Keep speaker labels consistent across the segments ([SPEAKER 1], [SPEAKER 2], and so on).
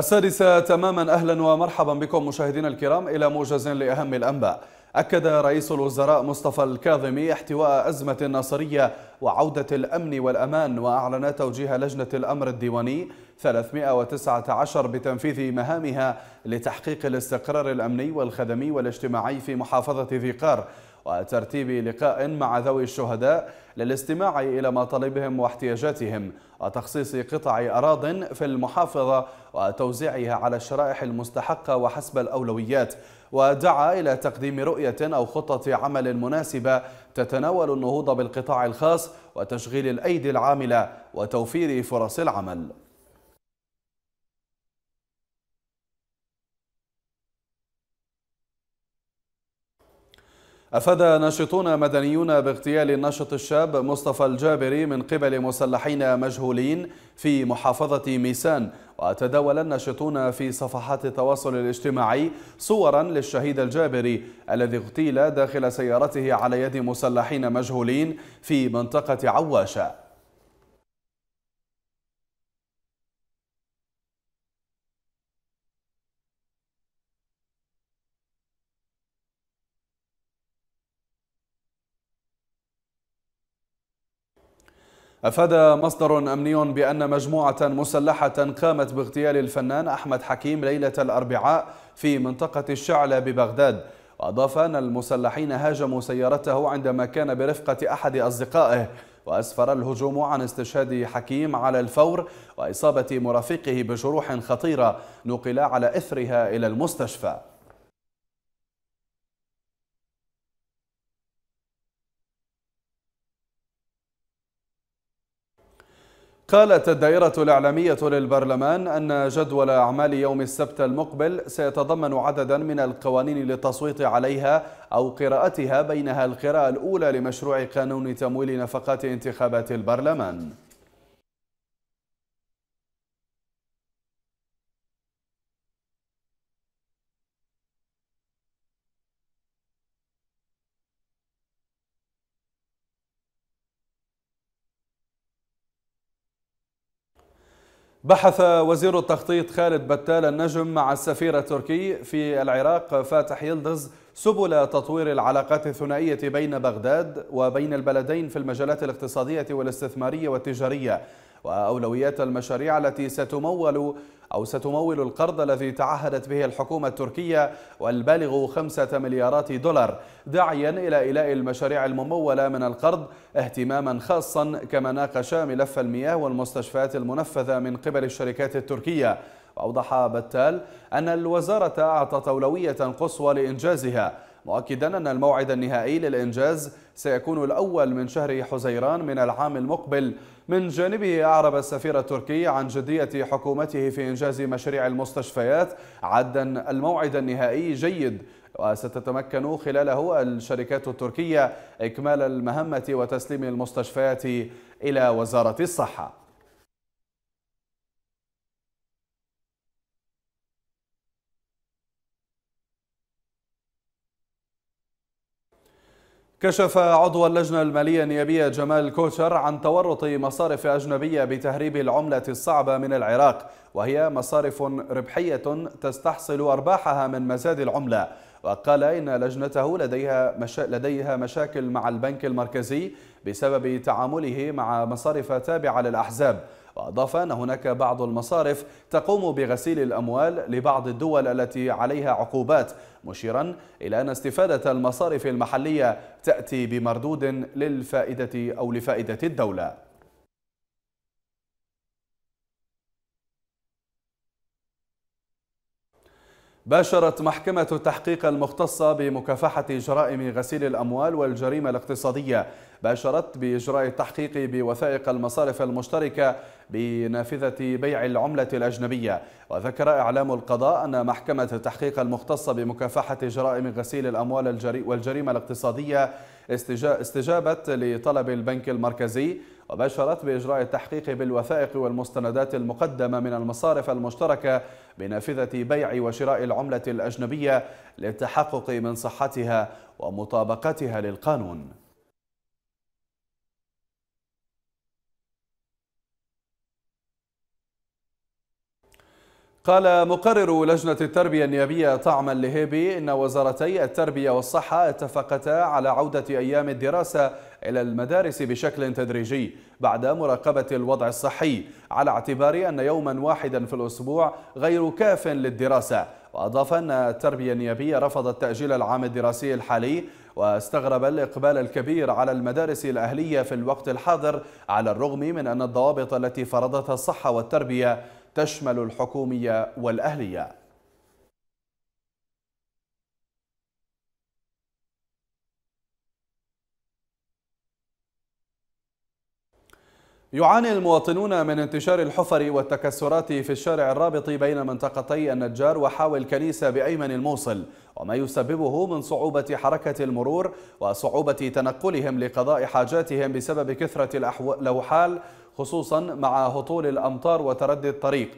[SPEAKER 1] السادسة تماما أهلا ومرحبا بكم مشاهدينا الكرام إلى موجز لأهم الأنباء أكد رئيس الوزراء مصطفى الكاظمي احتواء أزمة ناصرية وعودة الأمن والأمان وأعلن توجيه لجنة الأمر الديواني 319 بتنفيذ مهامها لتحقيق الاستقرار الأمني والخدمي والاجتماعي في محافظة ذي قار وترتيب لقاء مع ذوي الشهداء للاستماع إلى مطالبهم واحتياجاتهم وتخصيص قطع أراض في المحافظة وتوزيعها على الشرائح المستحقة وحسب الأولويات ودعا إلى تقديم رؤية أو خطة عمل مناسبة تتناول النهوض بالقطاع الخاص وتشغيل الأيدي العاملة وتوفير فرص العمل أفاد ناشطون مدنيون باغتيال الناشط الشاب مصطفى الجابري من قبل مسلحين مجهولين في محافظة ميسان وتداول الناشطون في صفحات التواصل الاجتماعي صورا للشهيد الجابري الذي اغتيل داخل سيارته على يد مسلحين مجهولين في منطقة عواشة أفاد مصدر أمني بأن مجموعة مسلحة قامت باغتيال الفنان أحمد حكيم ليلة الأربعاء في منطقة الشعلة ببغداد وأضاف أن المسلحين هاجموا سيارته عندما كان برفقة أحد أصدقائه وأسفر الهجوم عن استشهاد حكيم على الفور وإصابة مرافقه بجروح خطيرة نقل على إثرها إلى المستشفى قالت الدائرة الإعلامية للبرلمان أن جدول أعمال يوم السبت المقبل سيتضمن عددا من القوانين للتصويت عليها أو قراءتها بينها القراءة الأولى لمشروع قانون تمويل نفقات انتخابات البرلمان بحث وزير التخطيط خالد بتال النجم مع السفير التركي في العراق فاتح يلدز سبل تطوير العلاقات الثنائية بين بغداد وبين البلدين في المجالات الاقتصادية والاستثمارية والتجارية وأولويات المشاريع التي ستمول أو ستمول القرض الذي تعهدت به الحكومة التركية والبالغ خمسة مليارات دولار داعيا إلى إلاء المشاريع الممولة من القرض اهتماما خاصا كما ناقش ملف المياه والمستشفيات المنفذة من قبل الشركات التركية وأوضح بتال أن الوزارة أعطت أولوية قصوى لإنجازها مؤكدا أن الموعد النهائي للإنجاز سيكون الأول من شهر حزيران من العام المقبل من جانبه أعرب السفير التركي عن جدية حكومته في إنجاز مشاريع المستشفيات عدا الموعد النهائي جيد وستتمكن خلاله الشركات التركية إكمال المهمة وتسليم المستشفيات إلى وزارة الصحة كشف عضو اللجنة المالية النيابية جمال كوتشر عن تورط مصارف أجنبية بتهريب العملة الصعبة من العراق وهي مصارف ربحية تستحصل أرباحها من مزاد العملة وقال إن لجنته لديها, مشا... لديها مشاكل مع البنك المركزي بسبب تعامله مع مصارف تابعة للأحزاب وأضاف أن هناك بعض المصارف تقوم بغسيل الأموال لبعض الدول التي عليها عقوبات مشيرا إلى أن استفادة المصارف المحلية تأتي بمردود للفائدة أو لفائدة الدولة باشرت محكمة التحقيق المختصة بمكافحة جرائم غسيل الأموال والجريمة الاقتصادية باشرت بإجراء التحقيق بوثائق المصارف المشتركة بنافذة بيع العملة الأجنبية وذكر إعلام القضاء أن محكمة التحقيق المختصة بمكافحة جرائم غسيل الأموال والجريمة الاقتصادية استجابت لطلب البنك المركزي وبشرت بإجراء التحقيق بالوثائق والمستندات المقدمة من المصارف المشتركة بنافذة بيع وشراء العملة الأجنبية للتحقق من صحتها ومطابقتها للقانون قال مقرر لجنة التربية النيابية طعما لهيبي إن وزارتي التربية والصحة اتفقتا على عودة أيام الدراسة إلى المدارس بشكل تدريجي بعد مراقبة الوضع الصحي على اعتبار أن يوما واحدا في الأسبوع غير كاف للدراسة وأضاف أن التربية النيابية رفضت تأجيل العام الدراسي الحالي واستغرب الإقبال الكبير على المدارس الأهلية في الوقت الحاضر على الرغم من أن الضوابط التي فرضتها الصحة والتربية تشمل الحكومية والأهلية يعاني المواطنون من انتشار الحفر والتكسرات في الشارع الرابط بين منطقتي النجار وحاوي الكنيسة بأيمن الموصل وما يسببه من صعوبة حركة المرور وصعوبة تنقلهم لقضاء حاجاتهم بسبب كثرة الأحوال خصوصا مع هطول الأمطار وتردي الطريق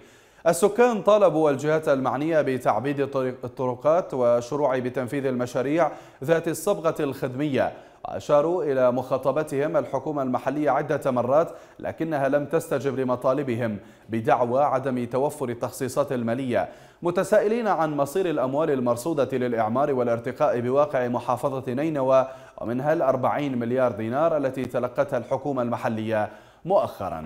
[SPEAKER 1] السكان طالبوا الجهات المعنية بتعبيد الطرقات والشروع بتنفيذ المشاريع ذات الصبغة الخدمية وأشاروا إلى مخاطبتهم الحكومة المحلية عدة مرات لكنها لم تستجب لمطالبهم بدعوى عدم توفر التخصيصات المالية متسائلين عن مصير الأموال المرصودة للإعمار والارتقاء بواقع محافظة نينوى ومنها الأربعين مليار دينار التي تلقتها الحكومة المحلية مؤخرا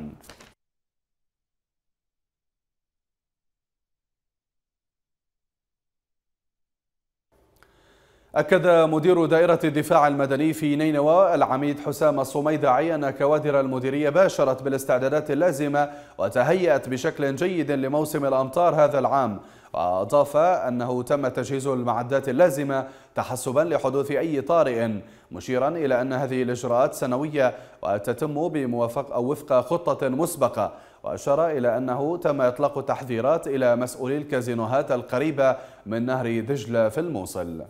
[SPEAKER 1] أكد مدير دائرة الدفاع المدني في نينوى العميد حسام الصميدعي أن كوادر المديرية باشرت بالاستعدادات اللازمة وتهيأت بشكل جيد لموسم الأمطار هذا العام وأضاف أنه تم تجهيز المعدات اللازمة تحسبا لحدوث أي طارئ مشيرا إلى أن هذه الإجراءات سنوية وتتم بموافق أو وفق خطة مسبقة وأشار إلى أنه تم إطلاق تحذيرات إلى مسؤولي الكازينوهات القريبة من نهر دجلة في الموصل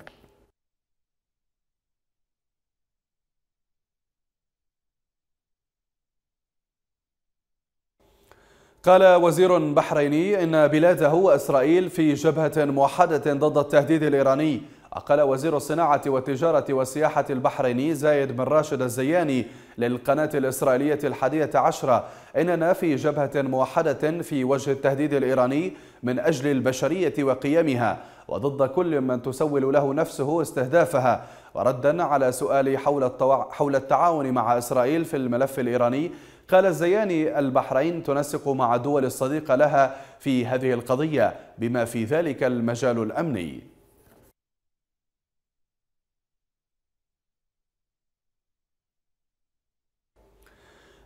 [SPEAKER 1] قال وزير بحريني إن بلاده وإسرائيل في جبهة موحدة ضد التهديد الإيراني أقل وزير الصناعة والتجارة والسياحة البحريني زايد بن راشد الزياني للقناة الإسرائيلية الحادية عشرة إننا في جبهة موحدة في وجه التهديد الإيراني من أجل البشرية وقيمها وضد كل من تسول له نفسه استهدافها وردا على سؤالي حول, حول التعاون مع إسرائيل في الملف الإيراني قال الزياني البحرين تنسق مع دول الصديقة لها في هذه القضية بما في ذلك المجال الأمني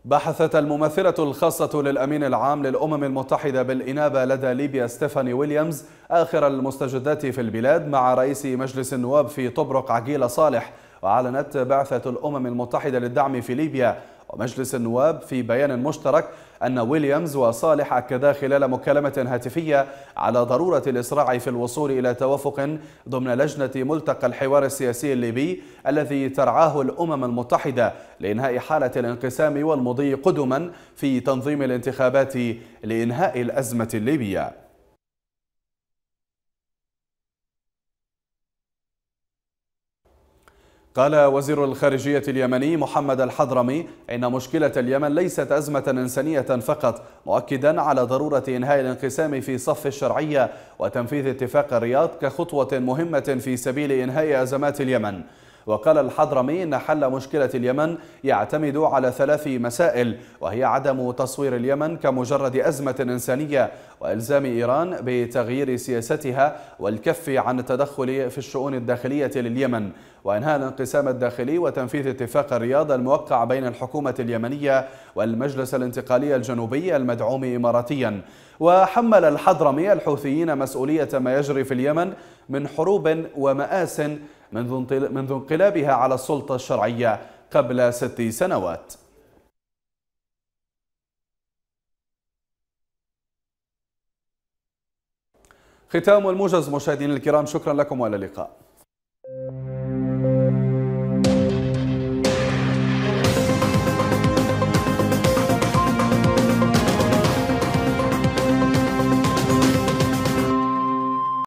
[SPEAKER 1] بحثت الممثلة الخاصة للأمين العام للأمم المتحدة بالإنابة لدى ليبيا ستيفاني ويليامز آخر المستجدات في البلاد مع رئيس مجلس النواب في طبرق عقيلة صالح وأعلنت بعثة الأمم المتحدة للدعم في ليبيا ومجلس النواب في بيان مشترك أن ويليامز وصالح أكدا خلال مكالمة هاتفية على ضرورة الإسراع في الوصول إلى توافق ضمن لجنة ملتقى الحوار السياسي الليبي الذي ترعاه الأمم المتحدة لإنهاء حالة الانقسام والمضي قدما في تنظيم الانتخابات لإنهاء الأزمة الليبية قال وزير الخارجية اليمني محمد الحضرمي إن مشكلة اليمن ليست أزمة إنسانية فقط مؤكدا على ضرورة إنهاء الانقسام في صف الشرعية وتنفيذ اتفاق الرياض كخطوة مهمة في سبيل إنهاء أزمات اليمن وقال الحضرمي أن حل مشكلة اليمن يعتمد على ثلاث مسائل وهي عدم تصوير اليمن كمجرد أزمة إنسانية وإلزام إيران بتغيير سياستها والكف عن التدخل في الشؤون الداخلية لليمن وإنهاء الانقسام الداخلي وتنفيذ اتفاق الرياض الموقع بين الحكومة اليمنية والمجلس الانتقالي الجنوبي المدعوم إماراتيا وحمل الحضرمي الحوثيين مسؤولية ما يجري في اليمن من حروب ومآس منذ انقلابها على السلطة الشرعية قبل ست سنوات ختام الموجز مشاهدينا الكرام شكرا لكم والى اللقاء